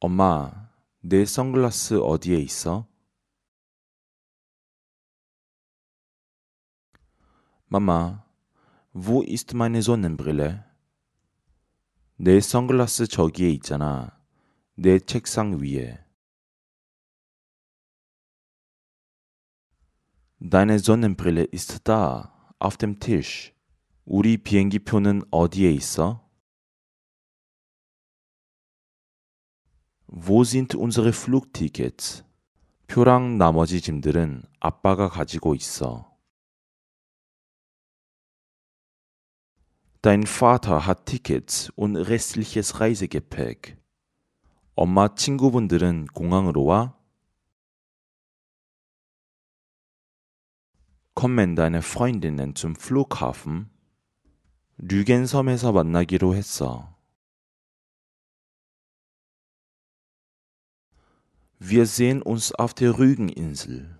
엄마, 내 선글라스 어디에 있어? Mama, wo ist meine Sonnenbrille? 내 선글라스 저기에 있잖아. 내 책상 위에. Deine Sonnenbrille ist da, auf dem Tisch. 우리 비행기표는 어디에 있어? Wo sind unsere Flugtickets? 표랑 나머지 짐들은 아빠가 가지고 있어. Dein Vater hat Tickets und restliches Reisegepäck. 엄마 친구분들은 공항으로 와. Kommen deine Freundinnen zum Flughafen? 류겐섬에서 만나기로 했어. Wir sehen uns auf der Rügeninsel.